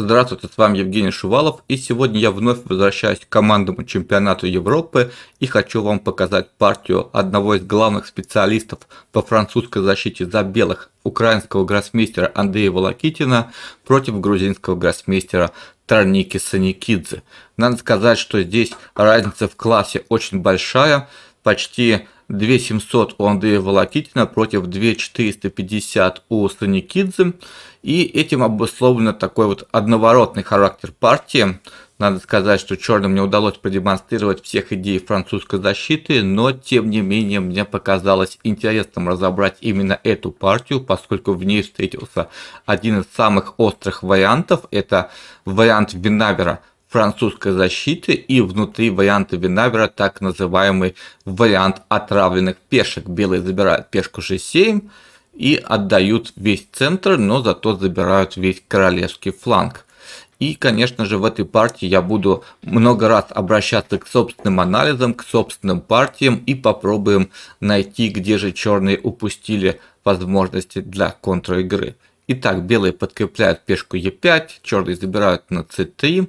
Здравствуйте, с вами Евгений Шувалов, и сегодня я вновь возвращаюсь к командному чемпионату Европы и хочу вам показать партию одного из главных специалистов по французской защите за белых, украинского гроссмейстера Андрея Волокитина против грузинского гроссмейстера Тарники Саникидзе. Надо сказать, что здесь разница в классе очень большая, почти 2700 у Андрея Волокитина против 2450 у Саникидзе. И этим обусловлено такой вот одноворотный характер партии. Надо сказать, что черным не удалось продемонстрировать всех идей французской защиты, но тем не менее мне показалось интересным разобрать именно эту партию, поскольку в ней встретился один из самых острых вариантов. Это вариант Винавера французской защиты и внутри варианта Винавера так называемый вариант отравленных пешек. Белые забирают пешку g7 и отдают весь центр, но зато забирают весь королевский фланг. И, конечно же, в этой партии я буду много раз обращаться к собственным анализам, к собственным партиям и попробуем найти, где же черные упустили возможности для контр-игры. Итак, белые подкрепляют пешку e5, черные забирают на c3,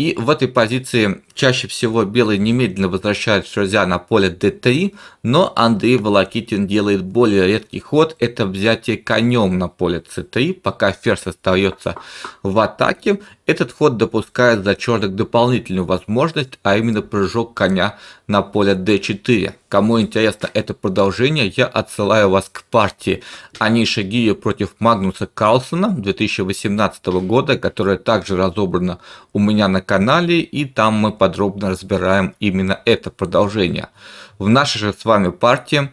И в этой позиции чаще всего белые немедленно возвращают ферзя на поле d3, но Андрей Волокитин делает более редкий ход, это взятие конем на поле c3, пока ферзь остается в атаке. Этот ход допускает за черных дополнительную возможность, а именно прыжок коня на поле d4. Кому интересно это продолжение, я отсылаю вас к партии Аниши Гия против Магнуса Карлсона 2018 года, которая также разобрана у меня на канале, и там мы подробно разбираем именно это продолжение. В нашей же с вами партии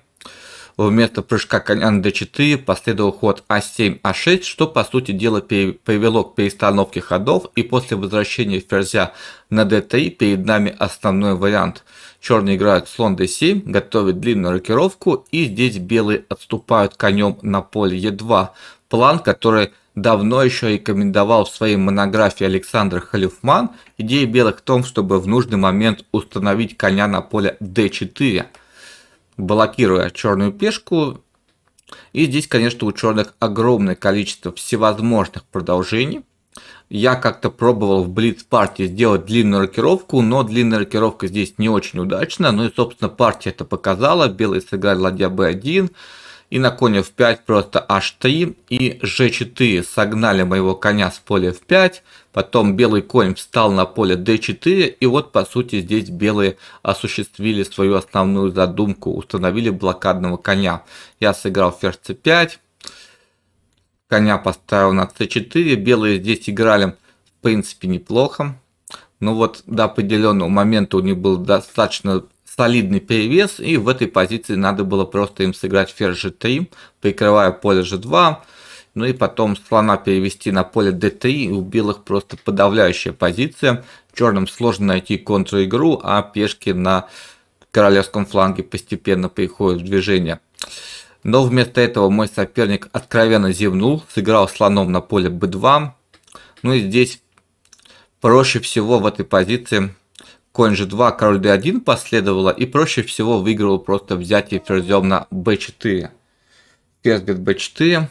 вместо прыжка коня на d4 последовал ход а7, а6, что по сути дела привело к перестановке ходов, и после возвращения ферзя на d3 перед нами основной вариант. Черные играют слон d7, готовят длинную рокировку, и здесь белые отступают конем на поле e2. План, который давно еще рекомендовал в своей монографии Александр Халифман идея белых в том, чтобы в нужный момент установить коня на поле d4, блокируя черную пешку. И здесь, конечно, у черных огромное количество всевозможных продолжений. Я как-то пробовал в Блиц партии сделать длинную рокировку, но длинная рокировка здесь не очень удачна. Ну и, собственно, партия это показала. Белые сыграли ладья b1, и на коне в 5 просто h3 и g4 согнали моего коня с поля в 5, потом белый конь встал на поле d4 и вот по сути здесь белые осуществили свою основную задумку, установили блокадного коня. Я сыграл ферзь c5, коня поставил на c4, белые здесь играли в принципе неплохо. Но ну вот до определенного момента у них было достаточно солидный перевес, и в этой позиции надо было просто им сыграть ферзь g3, прикрывая поле g2, ну и потом слона перевести на поле d3, и убил их просто подавляющая позиция. Черным сложно найти контр-игру, а пешки на королевском фланге постепенно приходят в движение. Но вместо этого мой соперник откровенно зевнул, сыграл слоном на поле b2. Ну и здесь проще всего в этой позиции конь g2, король d1 последовало, и проще всего выиграл просто взятие ферзем на b4. Ферзь бьет b4,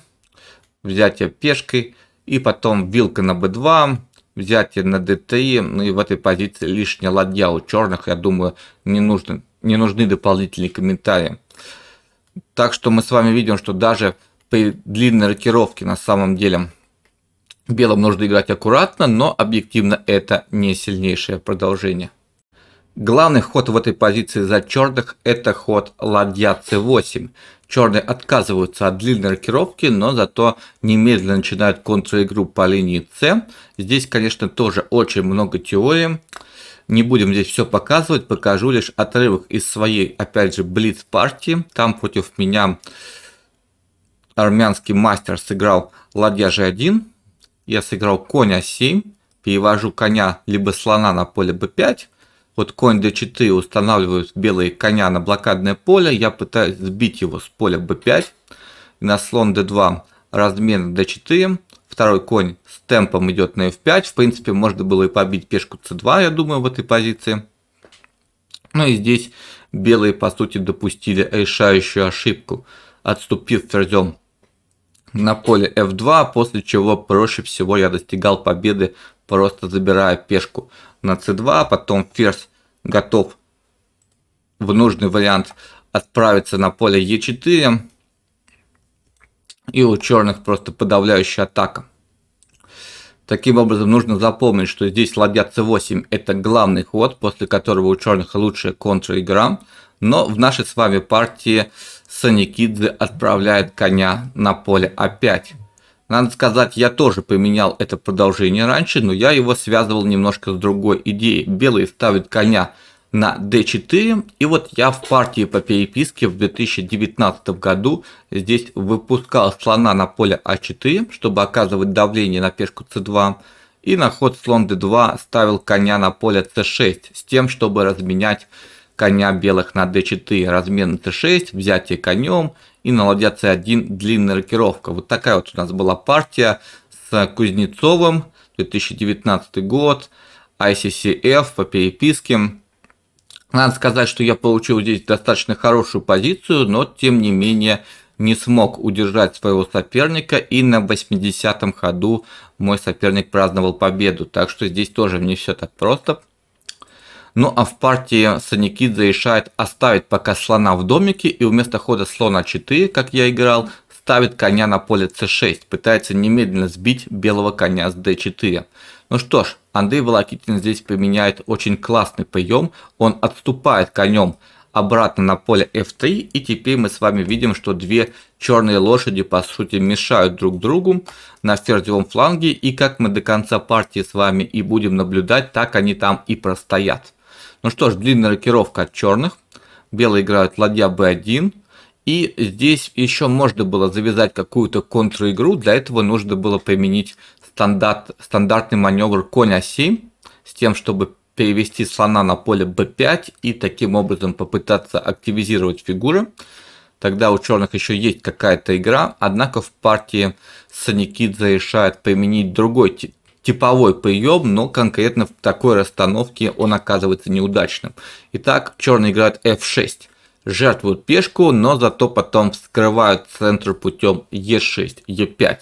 взятие пешкой, и потом вилка на b2, взятие на d3, ну и в этой позиции лишняя ладья у черных, я думаю, не, нужно, не нужны дополнительные комментарии. Так что мы с вами видим, что даже при длинной рокировке на самом деле белым нужно играть аккуратно, но объективно это не сильнейшее продолжение. Главный ход в этой позиции за черных – это ход ладья c8. Черные отказываются от длинной рокировки, но зато немедленно начинают контр-игру по линии c. Здесь, конечно, тоже очень много теории. Не будем здесь все показывать, покажу лишь отрывок из своей, опять же, блиц-партии. Там против меня армянский мастер сыграл ладья g1, я сыграл коня 7 перевожу коня либо слона на поле b5, вот конь d4 устанавливают белые коня на блокадное поле. Я пытаюсь сбить его с поля b5. на слон d2 размен d4. Второй конь с темпом идет на f5. В принципе, можно было и побить пешку c2, я думаю, в этой позиции. Ну и здесь белые, по сути, допустили решающую ошибку, отступив ферзем на поле f2, после чего проще всего я достигал победы просто забираю пешку на c2, потом ферзь готов в нужный вариант отправиться на поле e4. И у черных просто подавляющая атака. Таким образом, нужно запомнить, что здесь ладья c8 это главный ход, после которого у черных лучшая контр-игра. Но в нашей с вами партии Саникидзе отправляет коня на поле а5. Надо сказать, я тоже поменял это продолжение раньше, но я его связывал немножко с другой идеей. Белые ставят коня на D4, и вот я в партии по переписке в 2019 году здесь выпускал слона на поле А4, чтобы оказывать давление на пешку C2, и на ход слон D2 ставил коня на поле C6 с тем, чтобы разменять коня белых на d4, размен на c6, взятие конем и на ладья c1 длинная рокировка. Вот такая вот у нас была партия с Кузнецовым, 2019 год, ICCF по переписке. Надо сказать, что я получил здесь достаточно хорошую позицию, но тем не менее не смог удержать своего соперника, и на 80-м ходу мой соперник праздновал победу. Так что здесь тоже не все так просто. Ну а в партии Саникидзе решает оставить пока слона в домике и вместо хода слона 4, как я играл, ставит коня на поле c6, пытается немедленно сбить белого коня с d4. Ну что ж, Андрей Волокитин здесь применяет очень классный прием, он отступает конем обратно на поле f3, и теперь мы с вами видим, что две черные лошади по сути мешают друг другу на ферзевом фланге, и как мы до конца партии с вами и будем наблюдать, так они там и простоят. Ну что ж, длинная рокировка от черных. Белые играют ладья b1. И здесь еще можно было завязать какую-то контр-игру. Для этого нужно было применить стандарт, стандартный маневр конь а7 с тем, чтобы перевести слона на поле b5 и таким образом попытаться активизировать фигуры. Тогда у черных еще есть какая-то игра, однако в партии Саникидзе решает применить другой типовой прием, но конкретно в такой расстановке он оказывается неудачным. Итак, черный играет f6 жертвуют пешку, но зато потом вскрывают центр путем Е6, Е5.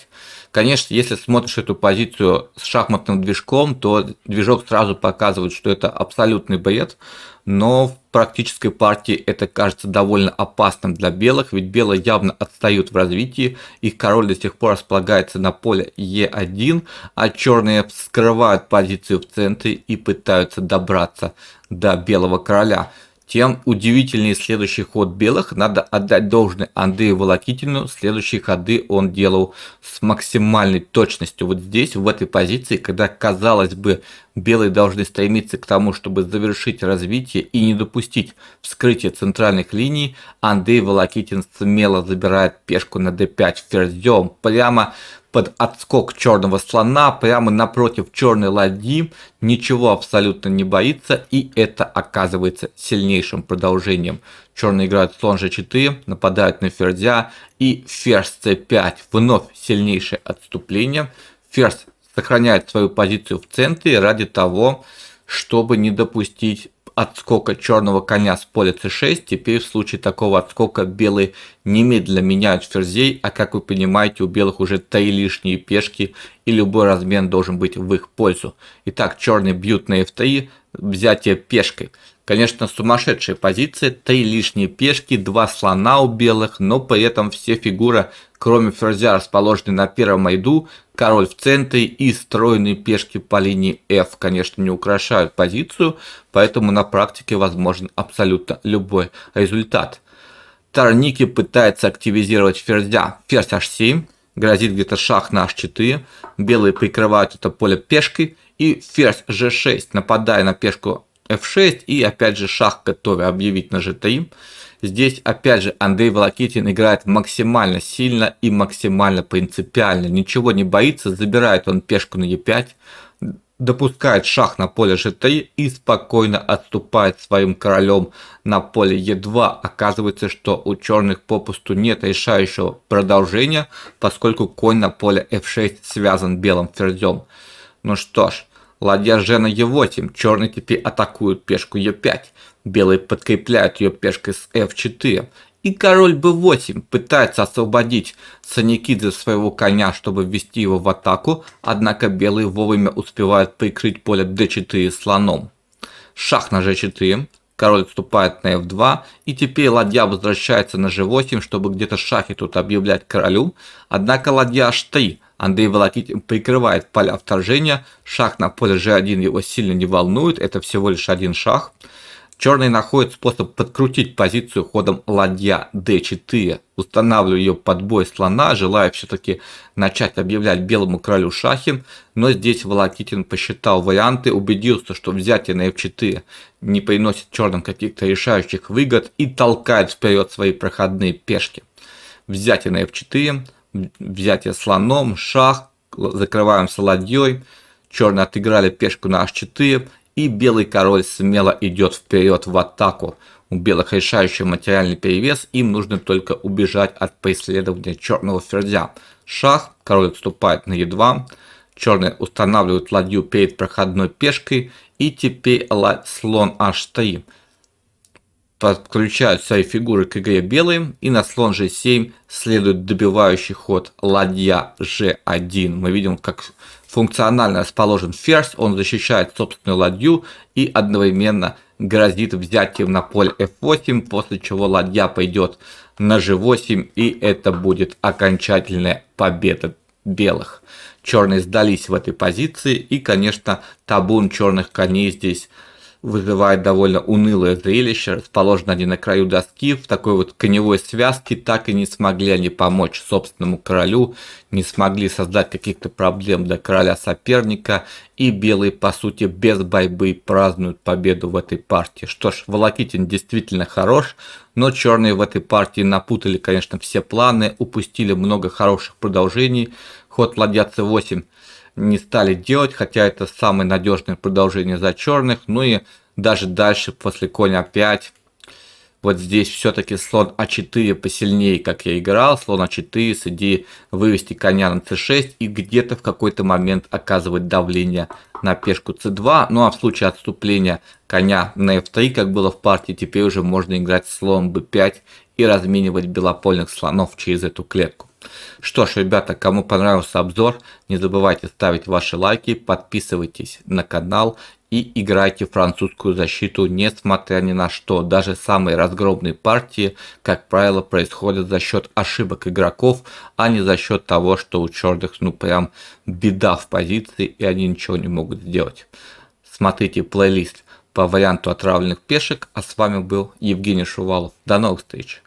Конечно, если смотришь эту позицию с шахматным движком, то движок сразу показывает, что это абсолютный бред, но в практической партии это кажется довольно опасным для белых, ведь белые явно отстают в развитии, их король до сих пор располагается на поле Е1, а черные вскрывают позицию в центре и пытаются добраться до белого короля тем удивительнее следующий ход белых. Надо отдать должное Андрею Волокитину. Следующие ходы он делал с максимальной точностью. Вот здесь, в этой позиции, когда, казалось бы, белые должны стремиться к тому, чтобы завершить развитие и не допустить вскрытия центральных линий, Андрей Волокитин смело забирает пешку на d5 ферзем. Прямо под отскок черного слона прямо напротив черной ладьи, ничего абсолютно не боится, и это оказывается сильнейшим продолжением. Черный играет слон g4, нападает на ферзя, и ферзь c5, вновь сильнейшее отступление. Ферзь сохраняет свою позицию в центре ради того, чтобы не допустить отскока черного коня с поля c6, теперь в случае такого отскока белые немедленно меняют ферзей, а как вы понимаете, у белых уже три лишние пешки, и любой размен должен быть в их пользу. Итак, черные бьют на f3, взятие пешкой. Конечно, сумасшедшая позиция, три лишние пешки, два слона у белых, но при этом все фигуры Кроме ферзя, расположенный на первом айду, король в центре и стройные пешки по линии F, конечно, не украшают позицию, поэтому на практике возможен абсолютно любой результат. Тарники пытается активизировать ферзя. Ферзь h7, грозит где-то шах на h4, белые прикрывают это поле пешкой, и ферзь g6, нападая на пешку f6, и опять же шах готовя объявить на g3. Здесь, опять же, Андрей Волокитин играет максимально сильно и максимально принципиально. Ничего не боится, забирает он пешку на Е5, допускает шах на поле G3 и спокойно отступает своим королем на поле Е2. Оказывается, что у черных попусту нет решающего продолжения, поскольку конь на поле F6 связан белым ферзем. Ну что ж, ладья G на Е8, черные теперь атакуют пешку Е5. Белые подкрепляют ее пешкой с f4, и король b8 пытается освободить Саникидзе своего коня, чтобы ввести его в атаку, однако белые вовремя успевают прикрыть поле d4 слоном. Шах на g4, король отступает на f2, и теперь ладья возвращается на g8, чтобы где-то шахи тут объявлять королю, однако ладья h3, Андрей Волокитин прикрывает поля вторжения, шах на поле g1 его сильно не волнует, это всего лишь один шах – Черные находят способ подкрутить позицию ходом ладья d4. Устанавливаю ее под бой слона, желая все-таки начать объявлять белому королю шахи, но здесь Волокитин посчитал варианты, убедился, что взятие на f4 не приносит черным каких-то решающих выгод и толкает вперед свои проходные пешки. Взятие на f4, взятие слоном, шах, закрываемся ладьей, черные отыграли пешку на h4 и белый король смело идет вперед в атаку. У белых решающий материальный перевес, им нужно только убежать от преследования черного ферзя. Шах, король отступает на Е2, черные устанавливают ладью перед проходной пешкой и теперь слон h3 подключают свои фигуры к игре белые, и на слон g7 следует добивающий ход ладья g1. Мы видим, как функционально расположен ферзь, он защищает собственную ладью и одновременно грозит взятием на поле f8, после чего ладья пойдет на g8, и это будет окончательная победа белых. Черные сдались в этой позиции, и, конечно, табун черных коней здесь вызывает довольно унылое зрелище. Расположены они на краю доски, в такой вот коневой связке, так и не смогли они помочь собственному королю, не смогли создать каких-то проблем для короля соперника, и белые, по сути, без борьбы празднуют победу в этой партии. Что ж, Волокитин действительно хорош, но черные в этой партии напутали, конечно, все планы, упустили много хороших продолжений, ход ладья c8 не стали делать, хотя это самое надежное продолжение за черных. Ну и даже дальше после коня 5. Вот здесь все-таки слон А4 посильнее, как я играл. Слон А4 с идеей вывести коня на c6 и где-то в какой-то момент оказывать давление на пешку c2. Ну а в случае отступления коня на f3, как было в партии, теперь уже можно играть слон b5 и разменивать белопольных слонов через эту клетку. Что ж, ребята, кому понравился обзор, не забывайте ставить ваши лайки, подписывайтесь на канал и играйте французскую защиту, несмотря ни на что. Даже самые разгромные партии, как правило, происходят за счет ошибок игроков, а не за счет того, что у черных ну прям беда в позиции и они ничего не могут сделать. Смотрите плейлист по варианту отравленных пешек, а с вами был Евгений Шувалов. До новых встреч!